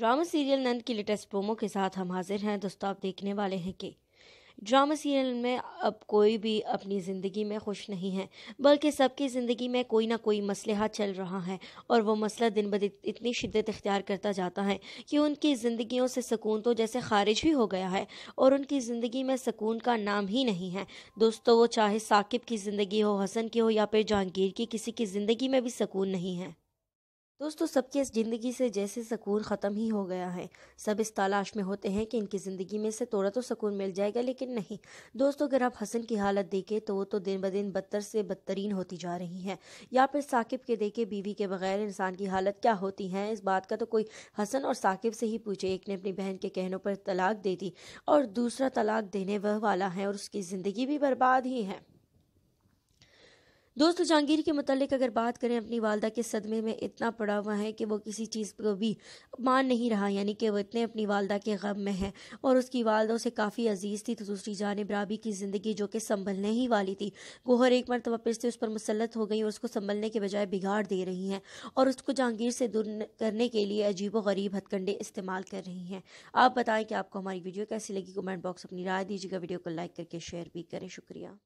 drama serial नंद की latest promo के साथ हम हाजिर हैं दोस्तों आप देखने वाले हैं कि ड्रामा सीरियल में अब कोई भी अपनी ज़िंदगी में खुश नहीं है बल्कि सबकी ज़िंदगी में कोई ना कोई मसलहा चल रहा है और वो मसला दिन ब दिन इतनी शिद्दत इख्तियार करता जाता है कि उनकी ज़िंदगियों से सुकून तो जैसे खारिज ही हो गया है और उनकी ज़िंदगी में सुकून का नाम ही नहीं है दोस्तों वो चाहे साकिब की ज़िंदगी हो हसन की हो या फिर जहांगीर की किसी की ज़िंदगी में भी सुकून नहीं है दोस्तों सबकी इस ज़िंदगी से जैसे सुकून ख़त्म ही हो गया है सब इस तलाश में होते हैं कि इनकी ज़िंदगी में से थोड़ा तो सुकून मिल जाएगा लेकिन नहीं दोस्तों अगर आप हसन की हालत देखें तो वो तो दिन ब दिन बदतर से बदतरीन होती जा रही हैं या फिर साकिब के देखे बीवी के बगैर इंसान की हालत क्या होती है इस बात का तो कोई हसन और साकिब से ही पूछे एक ने अपनी बहन के कहनों पर तलाक दे दी और दूसरा तलाक देने वह वाला है और उसकी ज़िंदगी भी बर्बाद ही है दोस्तों जहांगीर के मतलब अगर बात करें अपनी वालदा के सदमे में इतना पड़ा हुआ है कि वो किसी चीज़ को भी मान नहीं रहा यानी कि वो इतने अपनी वालदा के गम में है और उसकी वालदा उसे काफ़ी अजीज़ थी तो दूसरी जानब राबी की ज़िंदगी जो कि संभलने ही वाली थी वो हर एक मरतबा फिर से उस पर मुसलत हो गई और उसको संभलने के बजाय बिगाड़ दे रही हैं और उसको जहांगीर से दूर करने के लिए अजीब व गरीब हथकंडे इस्तेमाल कर रही हैं आप बताएं कि आपको हमारी वीडियो कैसी लगी कमेंट बॉक्स अपनी राय दीजिएगा वीडियो को लाइक करके शेयर भी करें शुक्रिया